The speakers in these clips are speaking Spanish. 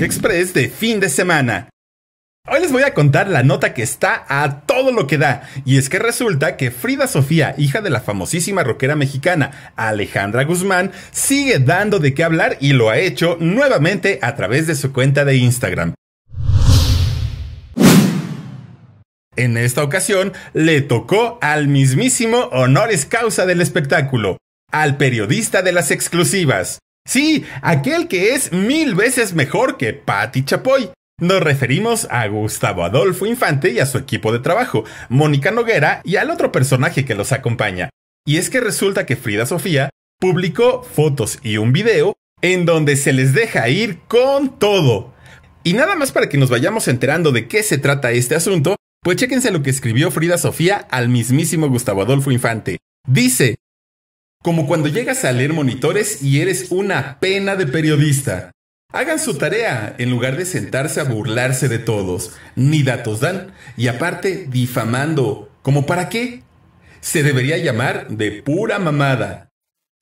Express de fin de semana. Hoy les voy a contar la nota que está a todo lo que da, y es que resulta que Frida Sofía, hija de la famosísima rockera mexicana Alejandra Guzmán, sigue dando de qué hablar y lo ha hecho nuevamente a través de su cuenta de Instagram. En esta ocasión le tocó al mismísimo honores causa del espectáculo, al periodista de las exclusivas, Sí, aquel que es mil veces mejor que Patty Chapoy. Nos referimos a Gustavo Adolfo Infante y a su equipo de trabajo, Mónica Noguera y al otro personaje que los acompaña. Y es que resulta que Frida Sofía publicó fotos y un video en donde se les deja ir con todo. Y nada más para que nos vayamos enterando de qué se trata este asunto, pues chéquense lo que escribió Frida Sofía al mismísimo Gustavo Adolfo Infante. Dice, como cuando llegas a leer monitores y eres una pena de periodista. Hagan su tarea en lugar de sentarse a burlarse de todos, ni datos dan, y aparte difamando, ¿como para qué? Se debería llamar de pura mamada.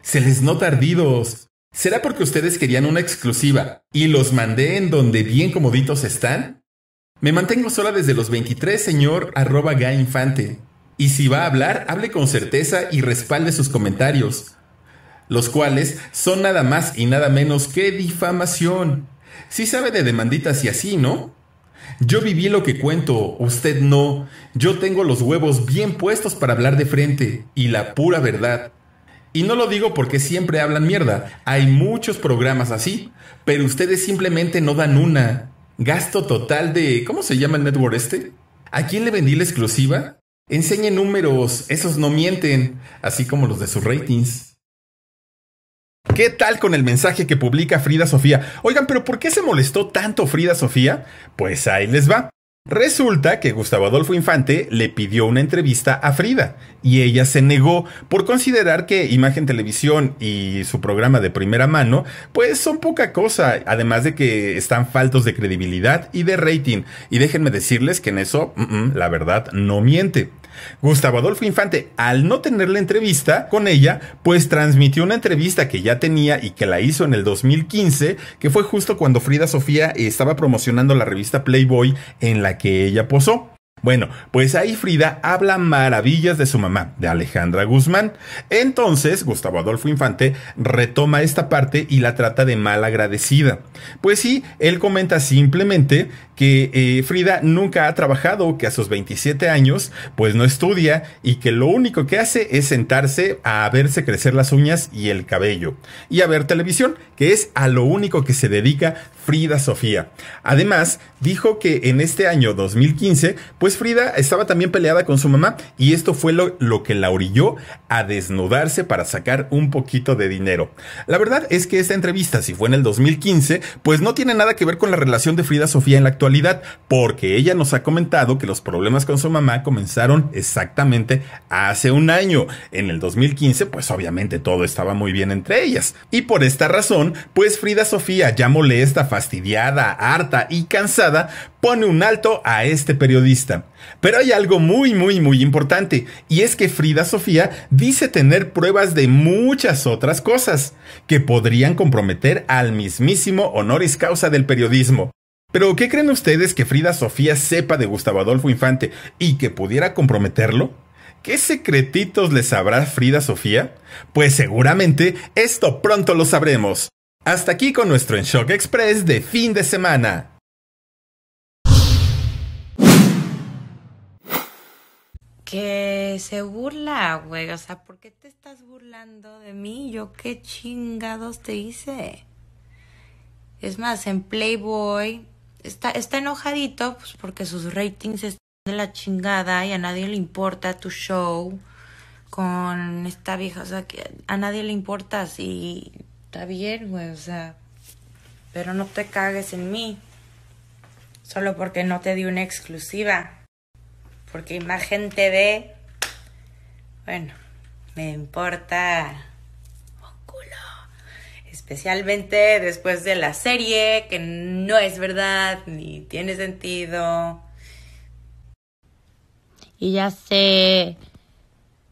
Se les nota ardidos. ¿Será porque ustedes querían una exclusiva y los mandé en donde bien comoditos están? Me mantengo sola desde los 23, señor arroba infante. Y si va a hablar, hable con certeza y respalde sus comentarios, los cuales son nada más y nada menos que difamación. Si sabe de demanditas y así, ¿no? Yo viví lo que cuento, usted no. Yo tengo los huevos bien puestos para hablar de frente y la pura verdad. Y no lo digo porque siempre hablan mierda, hay muchos programas así, pero ustedes simplemente no dan una. Gasto total de... ¿Cómo se llama el network este? ¿A quién le vendí la exclusiva? Enseñe números, esos no mienten, así como los de sus ratings. ¿Qué tal con el mensaje que publica Frida Sofía? Oigan, pero ¿por qué se molestó tanto Frida Sofía? Pues ahí les va. Resulta que Gustavo Adolfo Infante le pidió una entrevista a Frida y ella se negó por considerar que Imagen Televisión y su programa de primera mano pues son poca cosa, además de que están faltos de credibilidad y de rating. Y déjenme decirles que en eso, mm, mm, la verdad, no miente. Gustavo Adolfo Infante, al no tener la entrevista con ella, pues transmitió una entrevista que ya tenía y que la hizo en el 2015, que fue justo cuando Frida Sofía estaba promocionando la revista Playboy en la que ella posó. Bueno, pues ahí Frida habla maravillas de su mamá, de Alejandra Guzmán. Entonces, Gustavo Adolfo Infante retoma esta parte y la trata de mal agradecida. Pues sí, él comenta simplemente que eh, Frida nunca ha trabajado, que a sus 27 años pues no estudia y que lo único que hace es sentarse a verse crecer las uñas y el cabello y a ver televisión, que es a lo único que se dedica Frida Sofía. Además, dijo que en este año 2015, pues Frida estaba también peleada con su mamá y esto fue lo, lo que la orilló a desnudarse para sacar un poquito de dinero. La verdad es que esta entrevista, si fue en el 2015, pues no tiene nada que ver con la relación de Frida Sofía en la actualidad porque ella nos ha comentado que los problemas con su mamá comenzaron exactamente hace un año. En el 2015, pues obviamente todo estaba muy bien entre ellas. Y por esta razón, pues Frida Sofía, ya molesta, fastidiada, harta y cansada, pone un alto a este periodista. Pero hay algo muy, muy, muy importante, y es que Frida Sofía dice tener pruebas de muchas otras cosas que podrían comprometer al mismísimo honoris causa del periodismo. Pero, ¿qué creen ustedes que Frida Sofía sepa de Gustavo Adolfo Infante y que pudiera comprometerlo? ¿Qué secretitos le sabrá Frida Sofía? Pues seguramente esto pronto lo sabremos. Hasta aquí con nuestro En Shock Express de fin de semana. Que se burla, güey. O sea, ¿por qué te estás burlando de mí? Yo qué chingados te hice. Es más, en Playboy está, está enojadito pues, porque sus ratings están de la chingada y a nadie le importa tu show con esta vieja. O sea, que a nadie le importa si está bien, güey, o sea. Pero no te cagues en mí. Solo porque no te di una exclusiva. Porque Imagen TV. Bueno, me importa especialmente después de la serie, que no es verdad ni tiene sentido. Y ya sé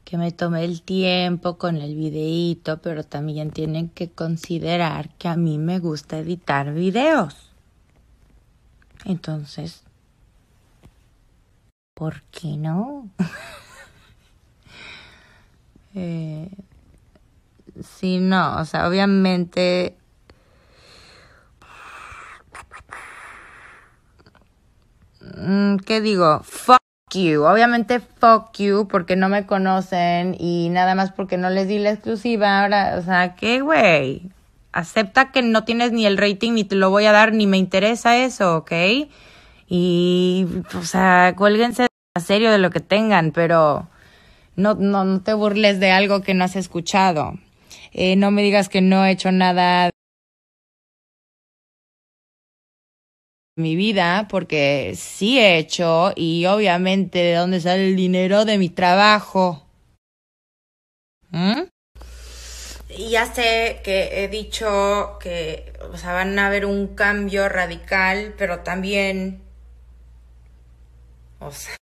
que me tomé el tiempo con el videíto, pero también tienen que considerar que a mí me gusta editar videos. Entonces, ¿por qué no? eh, sí, no. O sea, obviamente. Mm, ¿Qué digo? Fuck you. Obviamente, fuck you, porque no me conocen y nada más porque no les di la exclusiva. Ahora, o sea, ¿qué, güey? Acepta que no tienes ni el rating, ni te lo voy a dar, ni me interesa eso, ¿ok? Y, o sea, cuélguense a serio de lo que tengan, pero no, no, no te burles de algo que no has escuchado. Eh, no me digas que no he hecho nada de mi vida, porque sí he hecho y obviamente de dónde sale el dinero de mi trabajo. ¿Mm? Y ya sé que he dicho que o sea, van a haber un cambio radical, pero también. O sea.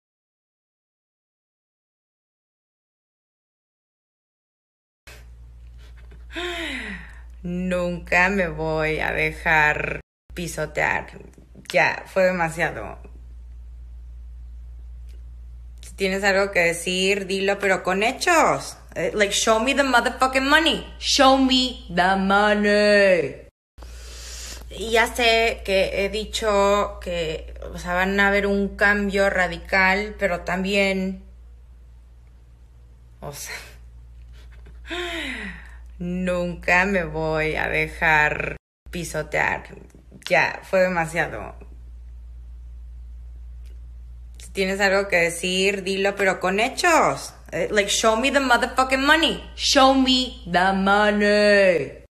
nunca me voy a dejar pisotear. Ya, fue demasiado. Si tienes algo que decir, dilo, pero con hechos. Eh, like, show me the motherfucking money. Show me the money. ya sé que he dicho que, o sea, van a haber un cambio radical, pero también... O sea nunca me voy a dejar pisotear. Ya, fue demasiado. Si tienes algo que decir, dilo, pero con hechos. Eh, like, show me the motherfucking money. Show me the money.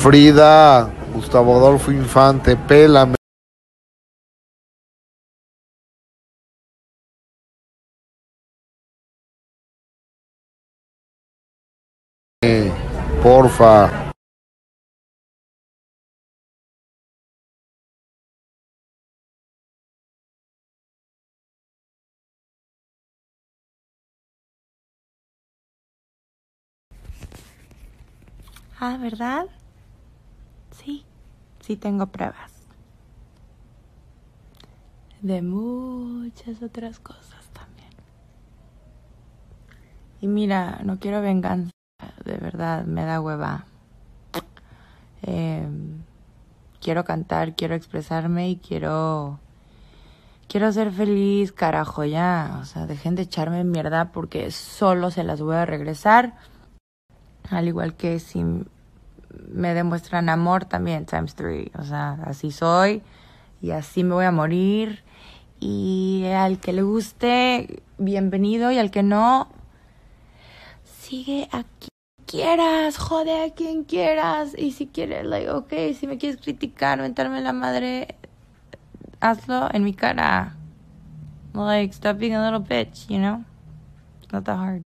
Frida, Gustavo Adolfo Infante, Pélame. Eh, porfa. Ah, ¿verdad? Sí, sí tengo pruebas. De muchas otras cosas también. Y mira, no quiero venganza, de verdad, me da hueva. Eh, quiero cantar, quiero expresarme y quiero... Quiero ser feliz, carajo, ya. O sea, dejen de echarme mierda porque solo se las voy a regresar. Al igual que si me demuestran amor también, times three. O sea, así soy y así me voy a morir. Y al que le guste, bienvenido. Y al que no, sigue a quien quieras, jode a quien quieras. Y si quieres, like, ok, si me quieres criticar, en la madre, hazlo en mi cara. Like, stop being a little bitch, you know? not that hard.